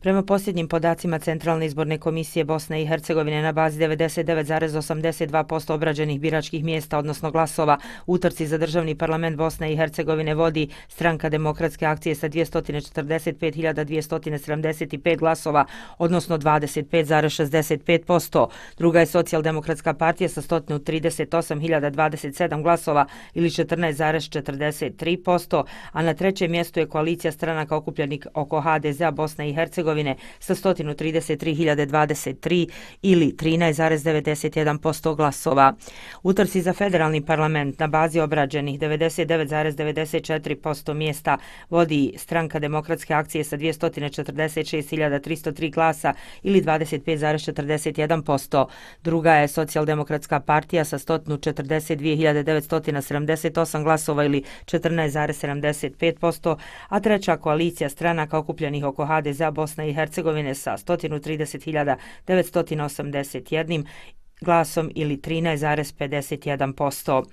Prema posljednjim podacima Centralne izborne komisije Bosne i Hercegovine na bazi 99,82% obrađenih biračkih mjesta, odnosno glasova, utrci za državni parlament Bosne i Hercegovine vodi stranka demokratske akcije sa 245.275 glasova, odnosno 25,65%. Druga je socijaldemokratska partija sa 138.027 glasova ili 14,43%, a na trećem mjestu je koalicija stranaka okupljenih oko HDZ-a Bosne i Hercegovine Hercegovine sa 133.023 ili 13,91% glasova. U trci za federalni parlament na bazi obrađenih 99,94% mjesta vodi stranka demokratske akcije sa 246.303 glasa ili 25,41%. Druga je socijaldemokratska partija sa 142.978 glasova ili 14,75%, a treća koalicija stranaka okupljenih oko HDZ-a Bosna Bosne i Hercegovine sa 130.981 glasom ili 13,51%.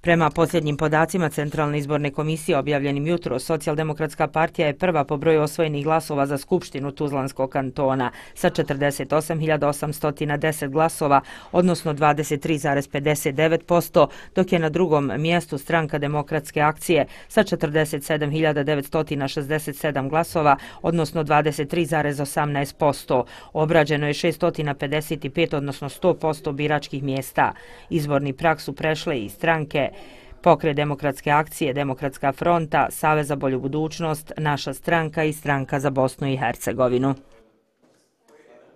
Prema posljednjim podacima Centralne izborne komisije objavljenim jutro, Socijaldemokratska partija je prva po broju osvojenih glasova za Skupštinu Tuzlanskog kantona sa 48.810 glasova, odnosno 23,59%, dok je na drugom mjestu stranka demokratske akcije sa 47.967 glasova, odnosno 23,18%. Obrađeno je 655, odnosno 100% biračkih mjesta. Izborni prak su prešle i stranke Pokret demokratske akcije, Demokratska fronta, Saveza bolju budućnost, Naša stranka i Stranka za Bosnu i Hercegovinu.